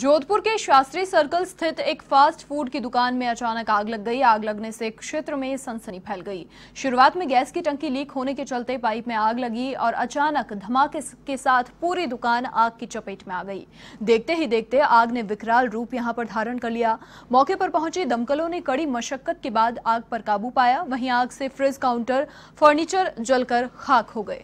जोधपुर के शास्त्री सर्कल स्थित एक फास्ट फूड की दुकान में अचानक आग लग गई आग लगने से क्षेत्र में सनसनी फैल गई शुरुआत में गैस की टंकी लीक होने के चलते पाइप में आग लगी और अचानक धमाके के साथ पूरी दुकान आग की चपेट में आ गई देखते ही देखते आग ने विकराल रूप यहां पर धारण कर लिया मौके पर पहुंचे दमकलों ने कड़ी मशक्कत के बाद आग पर काबू पाया वहीं आग से फ्रिज काउंटर फर्नीचर जलकर खाक हो गए